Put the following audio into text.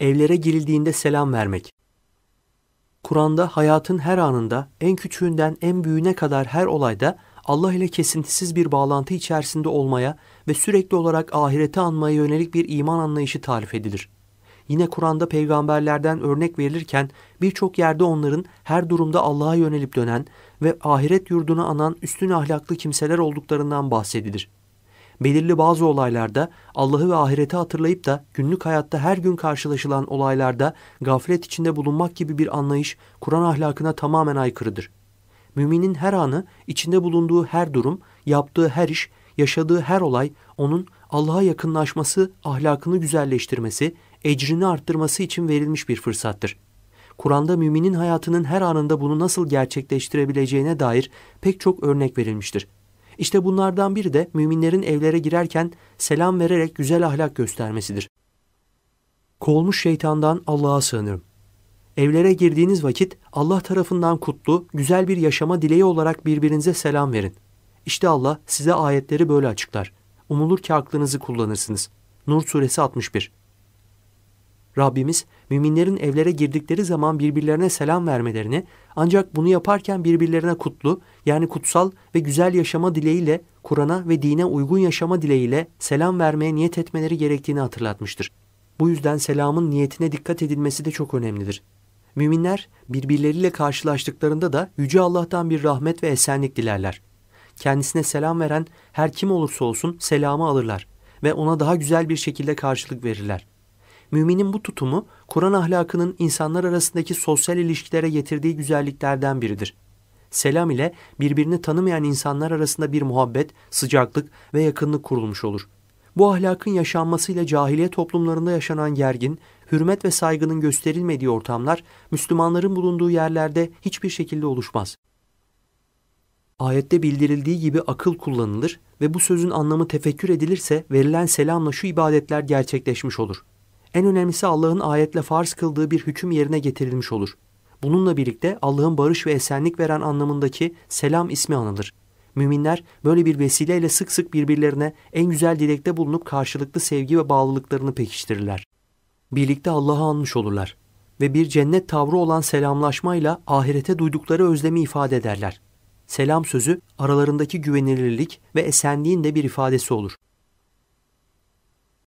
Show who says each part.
Speaker 1: evlere girildiğinde selam vermek. Kur'an'da hayatın her anında en küçüğünden en büyüğüne kadar her olayda Allah ile kesintisiz bir bağlantı içerisinde olmaya ve sürekli olarak ahirete anmaya yönelik bir iman anlayışı tarif edilir. Yine Kur'an'da peygamberlerden örnek verilirken birçok yerde onların her durumda Allah'a yönelip dönen ve ahiret yurdunu anan üstün ahlaklı kimseler olduklarından bahsedilir belirli bazı olaylarda Allah'ı ve ahireti hatırlayıp da günlük hayatta her gün karşılaşılan olaylarda gaflet içinde bulunmak gibi bir anlayış Kur'an ahlakına tamamen aykırıdır. Müminin her anı, içinde bulunduğu her durum, yaptığı her iş, yaşadığı her olay onun Allah'a yakınlaşması, ahlakını güzelleştirmesi, ecrini arttırması için verilmiş bir fırsattır. Kur'an'da müminin hayatının her anında bunu nasıl gerçekleştirebileceğine dair pek çok örnek verilmiştir. İşte bunlardan biri de müminlerin evlere girerken selam vererek güzel ahlak göstermesidir. Kovulmuş şeytandan Allah'a sığınırım. Evlere girdiğiniz vakit Allah tarafından kutlu, güzel bir yaşama dileği olarak birbirinize selam verin. İşte Allah size ayetleri böyle açıklar. Umulur ki aklınızı kullanırsınız. Nur suresi 61 Rabbimiz müminlerin evlere girdikleri zaman birbirlerine selam vermelerini ancak bunu yaparken birbirlerine kutlu yani kutsal ve güzel yaşama dileğiyle Kur'an'a ve dine uygun yaşama dileğiyle selam vermeye niyet etmeleri gerektiğini hatırlatmıştır. Bu yüzden selamın niyetine dikkat edilmesi de çok önemlidir. Müminler birbirleriyle karşılaştıklarında da Yüce Allah'tan bir rahmet ve esenlik dilerler. Kendisine selam veren her kim olursa olsun selamı alırlar ve ona daha güzel bir şekilde karşılık verirler.'' Müminin bu tutumu Kur'an ahlakının insanlar arasındaki sosyal ilişkilere getirdiği güzelliklerden biridir. Selam ile birbirini tanımayan insanlar arasında bir muhabbet, sıcaklık ve yakınlık kurulmuş olur. Bu ahlakın yaşanmasıyla cahiliye toplumlarında yaşanan gergin, hürmet ve saygının gösterilmediği ortamlar Müslümanların bulunduğu yerlerde hiçbir şekilde oluşmaz. Ayette bildirildiği gibi akıl kullanılır ve bu sözün anlamı tefekkür edilirse verilen selamla şu ibadetler gerçekleşmiş olur. En önemlisi Allah'ın ayetle farz kıldığı bir hüküm yerine getirilmiş olur. Bununla birlikte Allah'ın barış ve esenlik veren anlamındaki selam ismi anılır. Müminler böyle bir vesileyle sık sık birbirlerine en güzel dilekte bulunup karşılıklı sevgi ve bağlılıklarını pekiştirirler. Birlikte Allah'ı anmış olurlar ve bir cennet tavrı olan selamlaşmayla ahirete duydukları özlemi ifade ederler. Selam sözü aralarındaki güvenilirlik ve esenliğin de bir ifadesi olur.